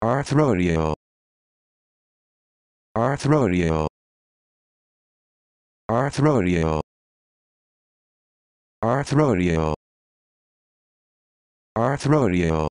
Earth Rodeo Earth Rodeo Earth